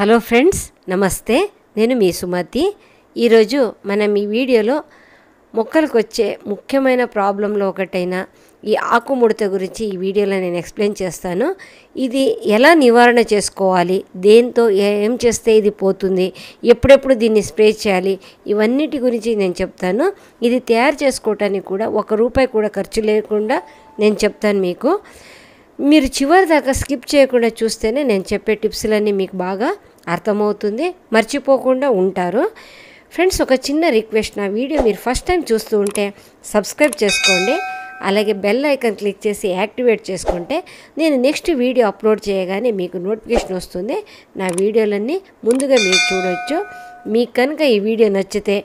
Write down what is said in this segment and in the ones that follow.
hello friends నమస్తే నేను మీ సుమతి ఈరోజు మనం ఈ వీడియోలో మొక్కలకు వచ్చే ముఖ్యమైన ప్రాబ్లంలో ఒకటైన ఈ ఆకుముడత గురించి ఈ వీడియోలో నేను ఎక్స్ప్లెయిన్ చేస్తాను ఇది ఎలా నివారణ చేసుకోవాలి దేంతో ఏం చేస్తే ఇది పోతుంది ఎప్పుడెప్పుడు దీన్ని స్ప్రే చేయాలి ఇవన్నిటి గురించి నేను చెప్తాను ఇది తయారు చేసుకోవటానికి కూడా ఒక రూపాయి కూడా ఖర్చు లేకుండా నేను చెప్తాను మీకు మీరు చివరి దాకా స్కిప్ చేయకుండా చూస్తేనే నేను చెప్పే టిప్స్లన్నీ మీకు బాగా అర్థమవుతుంది మర్చిపోకుండా ఉంటారు ఫ్రెండ్స్ ఒక చిన్న రిక్వెస్ట్ నా వీడియో మీరు ఫస్ట్ టైం చూస్తూ ఉంటే సబ్స్క్రైబ్ చేసుకోండి అలాగే బెల్ ఐకన్ క్లిక్ చేసి యాక్టివేట్ చేసుకుంటే నేను నెక్స్ట్ వీడియో అప్లోడ్ చేయగానే మీకు నోటిఫికేషన్ వస్తుంది నా వీడియోలన్నీ ముందుగా మీరు చూడవచ్చు మీకు కనుక ఈ వీడియో నచ్చితే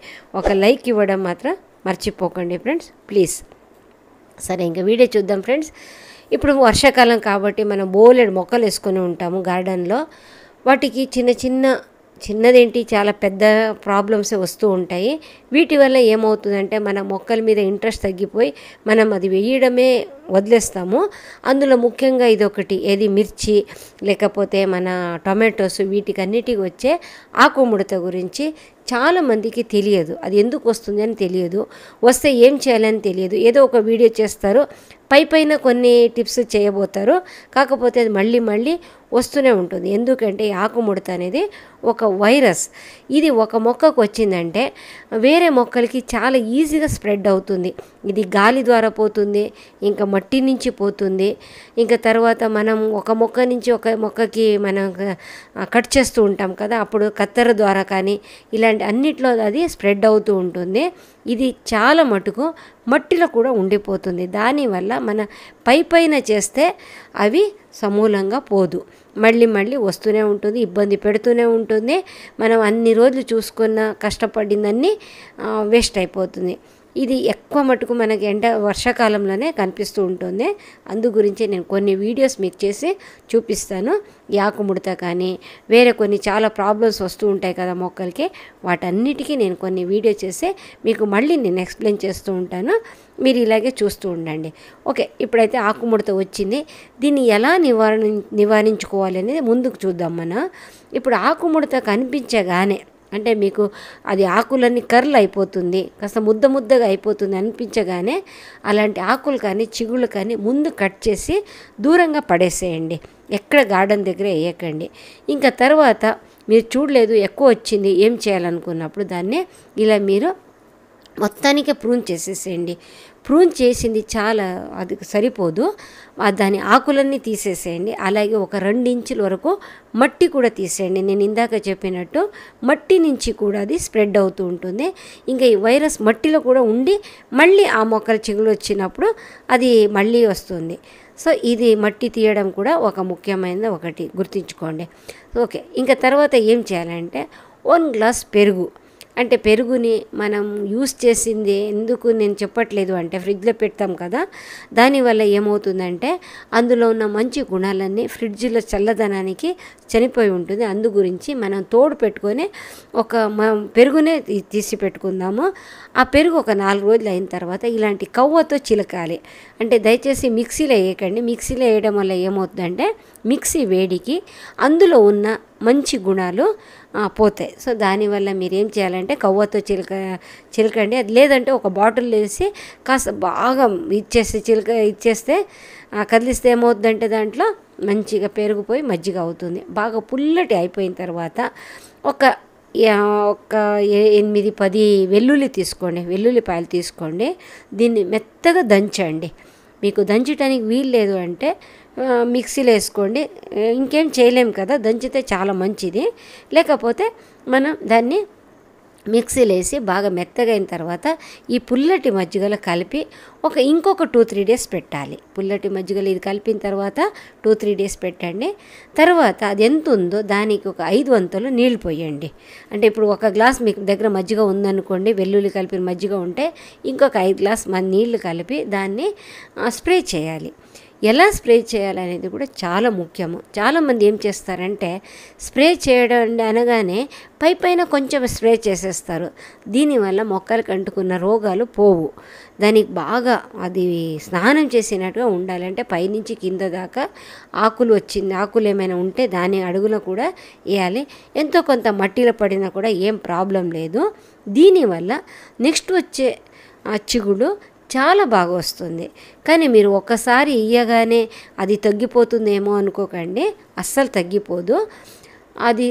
ఒక లైక్ ఇవ్వడం మాత్రం మర్చిపోకండి ఫ్రెండ్స్ ప్లీజ్ సరే ఇంకా వీడియో చూద్దాం ఫ్రెండ్స్ ఇప్పుడు వర్షాకాలం కాబట్టి మనం బోలెడు మొక్కలు వేసుకొని ఉంటాము గార్డెన్లో వాటికి చిన్న చిన్న చిన్నదేంటి చాలా పెద్ద ప్రాబ్లమ్స్ వస్తూ ఉంటాయి వీటి వల్ల ఏమవుతుందంటే మన మొక్కల మీద ఇంట్రెస్ట్ తగ్గిపోయి మనం అది వేయడమే వదిలేస్తాము అందులో ముఖ్యంగా ఇదొకటి ఏది మిర్చి లేకపోతే మన టొమాటోస్ వీటికన్నిటికి వచ్చే ఆకుముడత గురించి చాలామందికి తెలియదు అది ఎందుకు వస్తుంది అని తెలియదు వస్తే ఏం చేయాలని తెలియదు ఏదో ఒక వీడియో చేస్తారు పై పైన కొన్ని టిప్స్ చేయబోతారు కాకపోతే అది మళ్ళీ మళ్ళీ వస్తూనే ఉంటుంది ఎందుకంటే ఆకుముడత అనేది ఒక వైరస్ ఇది ఒక మొక్కకు వచ్చిందంటే వేరే మొక్కలకి చాలా ఈజీగా స్ప్రెడ్ అవుతుంది ఇది గాలి ద్వారా పోతుంది ఇంకా మట్టి నుంచి పోతుంది ఇంకా తర్వాత మనం ఒక మొక్క నుంచి ఒక మొక్కకి మనం కట్ చేస్తూ ఉంటాం కదా అప్పుడు కత్తెర ద్వారా కానీ ఇలాంటి అన్నిట్లో అది స్ప్రెడ్ అవుతూ ఉంటుంది ఇది చాలా మటుకు మట్టిలో కూడా ఉండిపోతుంది దానివల్ల మన పై పైన చేస్తే అవి సమూలంగా పోదు మళ్ళీ మళ్ళీ వస్తూనే ఉంటుంది ఇబ్బంది పెడుతూనే ఉంటుంది మనం అన్ని రోజులు చూసుకున్న కష్టపడిందన్నీ వేస్ట్ అయిపోతుంది ఇది ఎక్కువ మటుకు మనకి ఎండ వర్షాకాలంలోనే కనిపిస్తూ ఉంటుంది అందు గురించి నేను కొన్ని వీడియోస్ మీకు చేసి చూపిస్తాను ముడత కానీ వేరే కొన్ని చాలా ప్రాబ్లమ్స్ వస్తూ ఉంటాయి కదా మొక్కలకి వాటన్నిటికీ నేను కొన్ని వీడియో చేసి మీకు మళ్ళీ నేను ఎక్స్ప్లెయిన్ చేస్తూ ఉంటాను మీరు ఇలాగే చూస్తూ ఉండండి ఓకే ఇప్పుడైతే ఆకుముడత వచ్చింది దీన్ని ఎలా నివారణ నివారించుకోవాలి అనేది ముందుకు చూద్దాం మనం ఇప్పుడు ఆకుముడత కనిపించగానే అంటే మీకు అది ఆకులన్నీ కర్లు అయిపోతుంది కాస్త ముద్ద ముద్దగా అయిపోతుంది అనిపించగానే అలాంటి ఆకులు కానీ చిగుళ్ళు కానీ ముందు కట్ చేసి దూరంగా పడేసేయండి ఎక్కడ గార్డెన్ దగ్గర వేయకండి ఇంకా తర్వాత మీరు చూడలేదు ఎక్కువ వచ్చింది ఏం చేయాలనుకున్నప్పుడు దాన్ని ఇలా మీరు మొత్తానికి ప్రూన్ చేసేసేయండి ప్రూన్ చేసింది చాలా అది సరిపోదు దాని ఆకులన్నీ తీసేసేయండి అలాగే ఒక రెండు ఇంచుల వరకు మట్టి కూడా తీసేయండి నేను ఇందాక చెప్పినట్టు మట్టి నుంచి కూడా అది స్ప్రెడ్ అవుతూ ఉంటుంది ఇంకా ఈ వైరస్ మట్టిలో కూడా ఉండి మళ్ళీ ఆ మొక్కల చెగులు వచ్చినప్పుడు అది మళ్ళీ వస్తుంది సో ఇది మట్టి తీయడం కూడా ఒక ముఖ్యమైనది ఒకటి గుర్తుంచుకోండి ఓకే ఇంకా తర్వాత ఏం చేయాలంటే వన్ గ్లాస్ పెరుగు అంటే పెరుగుని మనం యూస్ చేసింది ఎందుకు నేను చెప్పట్లేదు అంటే ఫ్రిడ్జ్లో పెడతాం కదా దానివల్ల ఏమవుతుందంటే అందులో ఉన్న మంచి గుణాలన్నీ ఫ్రిడ్జ్లో చల్లదనానికి చనిపోయి ఉంటుంది అందు గురించి మనం తోడు పెట్టుకొని ఒక పెరుగునే తీసి పెట్టుకుందాము ఆ పెరుగు ఒక నాలుగు రోజులు అయిన తర్వాత ఇలాంటి కవ్వతో చిలకాలి అంటే దయచేసి మిక్సీలో వేయకండి మిక్సీలో వేయడం వల్ల ఏమవుతుందంటే మిక్సీ వేడికి అందులో ఉన్న మంచి గుణాలు పోతాయి సో దానివల్ల మీరు ఏం చేయాలంటే కవ్వతో చిలక చిలకండి అది లేదంటే ఒక బాటిల్ వేసి కాస్త బాగా ఇచ్చేస్తే చిలక ఇచ్చేస్తే కదిలిస్తే ఏమవుతుందంటే దాంట్లో మంచిగా పెరిగిపోయి మజ్జిగ అవుతుంది బాగా పుల్లటి అయిపోయిన తర్వాత ఒక ఒక ఎనిమిది పది వెల్లుల్లి తీసుకోండి వెల్లుల్లిపాయలు తీసుకోండి దీన్ని మెత్తగా దంచండి మీకు దంచడానికి వీలు లేదు అంటే మిక్సీలో వేసుకోండి ఇంకేం చేయలేం కదా దంచితే చాలా మంచిది లేకపోతే మనం దాన్ని మిక్సీలో వేసి బాగా మెత్తగైన తర్వాత ఈ పుల్లటి మజ్జిగలో కలిపి ఒక ఇంకొక టూ త్రీ డేస్ పెట్టాలి పుల్లటి మజ్జిగలు ఇది కలిపిన తర్వాత టూ త్రీ డేస్ పెట్టండి తర్వాత అది ఎంత ఉందో దానికి ఒక ఐదు వంతులు నీళ్ళు పోయండి అంటే ఇప్పుడు ఒక గ్లాస్ మీకు దగ్గర మజ్జిగ ఉందనుకోండి వెల్లుల్లి కలిపిన మజ్జిగ ఉంటే ఇంకొక ఐదు గ్లాస్ మన నీళ్లు కలిపి దాన్ని స్ప్రే చేయాలి ఎలా స్ప్రే చేయాలనేది కూడా చాలా ముఖ్యము చాలామంది ఏం చేస్తారంటే స్ప్రే చేయడం అనగానే పై పైన కొంచెం స్ప్రే చేసేస్తారు దీనివల్ల మొక్కలకు అంటుకున్న రోగాలు పోవు దానికి బాగా అది స్నానం చేసినట్టుగా ఉండాలంటే పైనుంచి కింద దాకా ఆకులు వచ్చింది ఆకులు ఏమైనా ఉంటే దాని అడుగులో కూడా వేయాలి ఎంతో కొంత మట్టిలో పడినా కూడా ఏం ప్రాబ్లం లేదు దీనివల్ల నెక్స్ట్ వచ్చే చిగుడు చాలా బాగా వస్తుంది కానీ మీరు ఒక్కసారి ఇయ్యగానే అది తగ్గిపోతుందేమో అనుకోకండి అస్సలు తగ్గిపోదు అది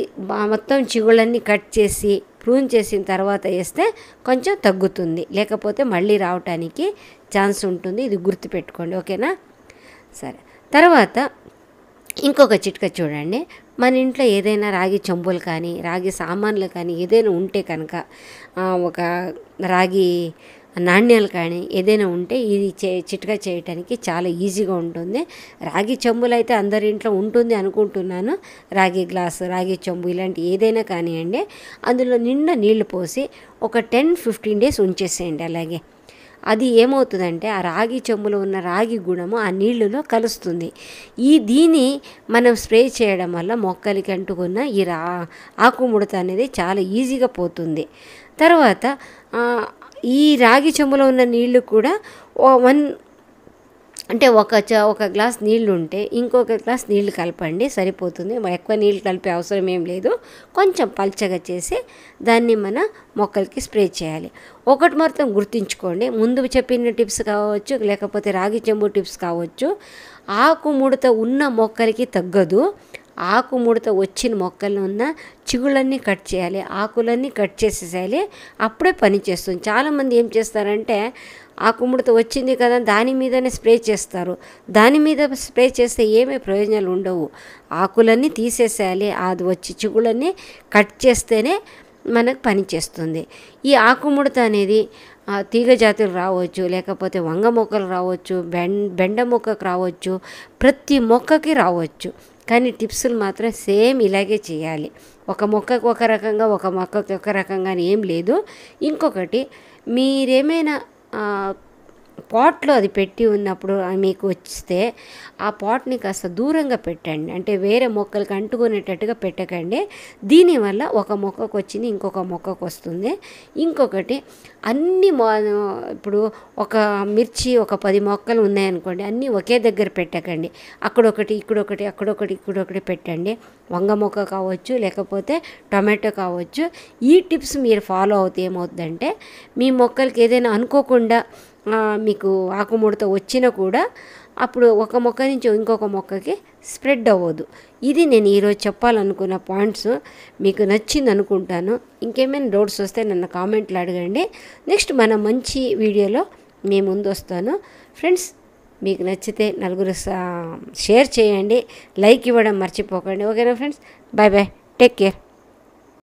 మొత్తం చిగుళ్ళన్నీ కట్ చేసి ప్రూన్ చేసిన తర్వాత వేస్తే కొంచెం తగ్గుతుంది లేకపోతే మళ్ళీ రావటానికి ఛాన్స్ ఉంటుంది ఇది గుర్తుపెట్టుకోండి ఓకేనా సరే తర్వాత ఇంకొక చిట్కా చూడండి మన ఇంట్లో ఏదైనా రాగి చెంబులు కానీ రాగి సామాన్లు కానీ ఏదైనా ఉంటే కనుక ఒక రాగి నాణ్యాలు కానీ ఏదైనా ఉంటే ఇది చే చిట్కా చేయటానికి చాలా ఈజీగా ఉంటుంది రాగి చెంబులు అయితే అందరి ఇంట్లో ఉంటుంది అనుకుంటున్నాను రాగి గ్లాసు రాగి చెంబు ఇలాంటి ఏదైనా కానివ్వండి అందులో నిండా నీళ్లు పోసి ఒక టెన్ ఫిఫ్టీన్ డేస్ ఉంచేసేయండి అలాగే అది ఏమవుతుందంటే ఆ రాగి చెంబులో ఉన్న రాగి గుణము ఆ నీళ్లలో కలుస్తుంది ఈ దీన్ని మనం స్ప్రే చేయడం వల్ల మొక్కలకి అంటుకున్న ఈ రా ఆకుముడత అనేది చాలా ఈజీగా పోతుంది తర్వాత ఈ రాగి చెంబులో ఉన్న నీళ్లు కూడా వన్ అంటే ఒక చ ఒక గ్లాస్ నీళ్ళు ఉంటే ఇంకొక గ్లాస్ నీళ్లు కలపండి సరిపోతుంది ఎక్కువ నీళ్ళు కలిపే అవసరం ఏం లేదు కొంచెం పల్చగా చేసి దాన్ని మన మొక్కలకి స్ప్రే చేయాలి ఒకటి మాత్రం గుర్తుంచుకోండి ముందు చెప్పిన టిప్స్ కావచ్చు లేకపోతే రాగి చెంబు టిప్స్ కావచ్చు ఆకు ముడత ఉన్న మొక్కలకి తగ్గదు ఆకు ముడత వచ్చిన మొక్కలు ఉన్న చిగుళ్ళన్నీ కట్ చేయాలి ఆకులన్నీ కట్ చేసేసేయాలి అప్పుడే పని చేస్తుంది చాలామంది ఏం చేస్తారంటే ఆకు ముడత వచ్చింది కదా దాని మీదనే స్ప్రే చేస్తారు దాని మీద స్ప్రే చేస్తే ఏమీ ప్రయోజనాలు ఉండవు ఆకులన్నీ తీసేసేయాలి అది వచ్చి చిగుళ్ళన్నీ కట్ చేస్తేనే మనకు పనిచేస్తుంది ఈ ఆకుముడత అనేది తీగ జాతులు రావచ్చు లేకపోతే వంగ మొక్కలు రావచ్చు బెండ బెండ మొక్కకు రావచ్చు ప్రతి మొక్కకి రావచ్చు కానీ టిప్స్లు మాత్రం సేమ్ ఇలాగే చేయాలి ఒక మొక్కకు ఒక రకంగా ఒక మొక్కకి ఒక రకంగా ఏం లేదు ఇంకొకటి మీరేమైనా పాట్లో అది పెట్టి ఉన్నప్పుడు మీకు వస్తే ఆ పాట్ని కాస్త దూరంగా పెట్టండి అంటే వేరే మొక్కలకు అంటుకునేటట్టుగా పెట్టకండి దీనివల్ల ఒక మొక్కకు వచ్చింది ఇంకొక మొక్కకు వస్తుంది ఇంకొకటి అన్ని ఇప్పుడు ఒక మిర్చి ఒక పది మొక్కలు ఉన్నాయనుకోండి అన్నీ ఒకే దగ్గర పెట్టకండి అక్కడొకటి ఇక్కడొకటి అక్కడొకటి ఇక్కడొకటి పెట్టండి వంగ మొక్క కావచ్చు లేకపోతే టొమాటో కావచ్చు ఈ టిప్స్ మీరు ఫాలో అవుతే ఏమవుతుందంటే మీ మొక్కలకి ఏదైనా అనుకోకుండా మీకు ఆకుముడత వచ్చినా కూడా అప్పుడు ఒక మొక్క నుంచి ఇంకొక మొక్కకి స్ప్రెడ్ అవ్వదు ఇది నేను ఈరోజు చెప్పాలనుకున్న పాయింట్స్ మీకు నచ్చింది అనుకుంటాను ఇంకేమైనా డౌట్స్ వస్తే నన్ను కామెంట్లు అడగండి నెక్స్ట్ మన మంచి వీడియోలో మేము ముందు వస్తాను ఫ్రెండ్స్ మీకు నచ్చితే నలుగురు షేర్ చేయండి లైక్ ఇవ్వడం మర్చిపోకండి ఓకేనా friends bye bye take care